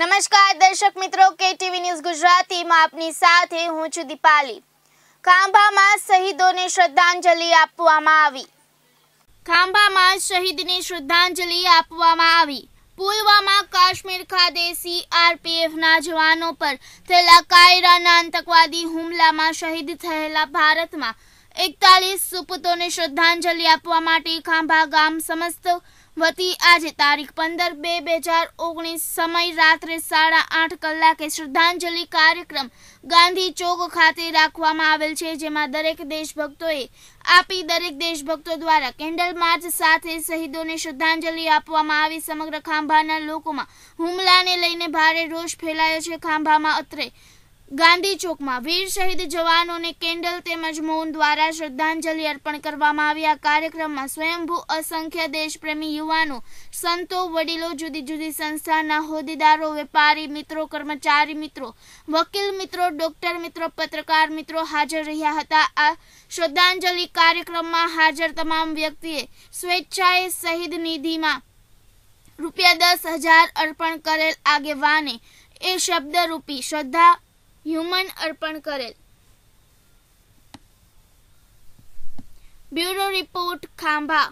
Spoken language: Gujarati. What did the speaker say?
નમસ્કાર દર્શક મિત્રો કેટીવી ન્યૂઝ ગુજરાતીમાં આપની સાથે હું છું દીપાલી ખાંભામાં શહીદોને શ્રદ્ધાંજલિ આપવામાં આવી ખાંભામાં શહીદને શ્રદ્ધાંજલિ આપવામાં આવી પુલવામા કાશ્મીર ખાતે સીઆરપીએફના જવાનો પર થયેલા કાયરાના આતંકવાદી હુમલામાં શહીદ થયેલા ભારતમાં એકતાલીસ સુપુતોને શ્રદ્ધાંજલિ આપવા માટે ખાંભા ગામ સમસ્ત વતી આજે તારીખ પંદર બે બે હજાર ઓગણીસ સમય રાત્રે સાડા આઠ કલાકે શ્રદ્ધાંજલિ કાર્યક્રમ ગાંધી ચોક ખાતે રાખવામાં આવેલ છે જેમાં દરેક દેશભક્તોએ આપી દરેક દેશભક્તો દ્વારા કેન્ડલ માર્ચ સાથે શહીદોને શ્રદ્ધાંજલિ આપવામાં આવી સમગ્ર ખાંભાના લોકોમાં હુમલાને લઈને ભારે રોષ ફેલાયો છે ખાંભામાં અત્રે ગાંધી ચોકમાં વીર શહીદ જવાનોને કેન્ડલ તેમજ મૌન દ્વારા શ્રદ્ધાંજલિ અર્પણ કરવામાં આવી આ કાર્યક્રમમાં સ્વયંભૂ અસંખ્ય દેશપ્રેમી યુવાનો સંતો વડીલો જુદી જુદી સંસ્થાના હોદ્દેદારો વેપારી મિત્રો કર્મચારી મિત્રો વકીલ મિત્રો ડોક્ટર મિત્રો પત્રકાર મિત્રો હાજર રહ્યા હતા આ શ્રદ્ધાંજલિ કાર્યક્રમમાં હાજર તમામ વ્યક્તિએ સ્વેચ્છાએ શહીદ નિધિમાં રૂપિયા દસ હજાર અર્પણ કરેલ આગેવાને એ શબ્દરૂપી શ્રદ્ધા હ્યુમન અર્પણ કરેલ બ્યુરો રિપોર્ટ ખાંભા